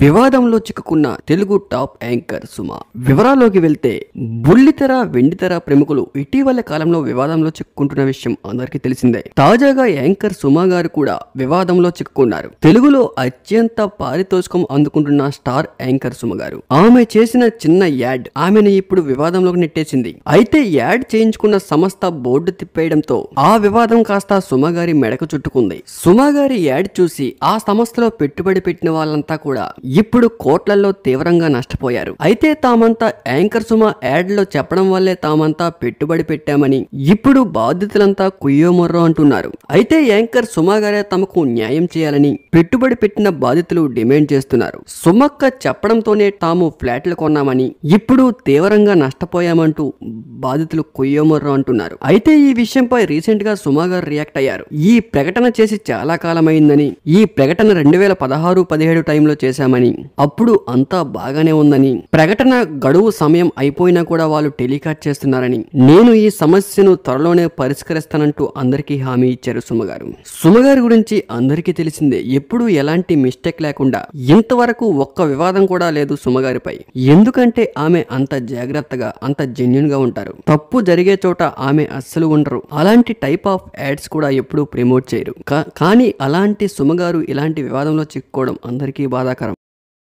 వివాదంలో చిక్కుకున్న Telugu top anchor Suma వివరాల్లోకి వెళ్తే బుల్లితెర వెండితెర ప్రముఖులు ఇటీవల కాలంలో వివాదంలో చిక్కుకుంటున్న విషయం అందరికీ తెలిసిందే తాజాగా యాంకర్ సుమ గారు కూడా వివాదంలో చిక్కుకున్నారు తెలుగులో అత్యంత పారితోషికం అందుకుంటున్న స్టార్ యాంకర్ సుమ గారు ఆమె చేసిన చిన్న యాడ్ ఆమెను ఇప్పుడు వివాదంలోకి నెట్టేసింది అయితే యాడ్ చేయించుకున్న సంస్థ బోర్డు తిప్పేయడంతో ఆ వివాదం కాస్త సుమ గారి మెడకు చుట్టుకుంది సుమ గారి యాడ్ చూసి ఆ సంస్థలో పెట్టుబడి పెట్టిన వాళ్ళంతా కూడా ఇప్పుడు కోట్లలో తీవ్రంగా నష్టపోయారు అయితే తామంతా యాంకర్ సుమ లో చెప్పడం వల్లే తామంతా పెట్టుబడి పెట్టామని ఇప్పుడు బాధితులంతా కుయ్యోమొర్రో అంటున్నారు అయితే యాంకర్ సుమ గారే తమకు న్యాయం చేయాలని పెట్టుబడి పెట్టిన బాధితులు డిమాండ్ చేస్తున్నారు సుమక్క చెప్పడంతోనే తాము ఫ్లాట్లు కొన్నామని ఇప్పుడు తీవ్రంగా నష్టపోయామంటూ బాధితులు కుయ్యోమొర్రో అంటున్నారు అయితే ఈ విషయంపై రీసెంట్ గా సుమ గారు రియాక్ట్ అయ్యారు ఈ ప్రకటన చేసి చాలా కాలమైందని ఈ ప్రకటన రెండు వేల పదహారు పదిహేడు టైంలో చేశారు చేశామని అప్పుడు అంతా బాగానే ఉందని ప్రకటన గడువు సమయం అయిపోయినా కూడా వాళ్ళు టెలికాస్ట్ చేస్తున్నారని నేను ఈ సమస్యను త్వరలోనే పరిష్కరిస్తానంటూ అందరికీ హామీ ఇచ్చారు సుమగారు సుమగారు గురించి అందరికీ తెలిసిందే ఎప్పుడూ ఎలాంటి మిస్టేక్ లేకుండా ఇంతవరకు ఒక్క వివాదం కూడా లేదు సుమగారిపై ఎందుకంటే ఆమె అంత జాగ్రత్తగా అంత జెన్యున్ గా ఉంటారు తప్పు జరిగే చోట ఆమె అస్సలు ఉండరు అలాంటి టైప్ ఆఫ్ యాడ్స్ కూడా ఎప్పుడూ ప్రమోట్ చేయరు కానీ అలాంటి సుమగారు ఇలాంటి వివాదంలో చిక్కుకోవడం అందరికీ బాధాకరం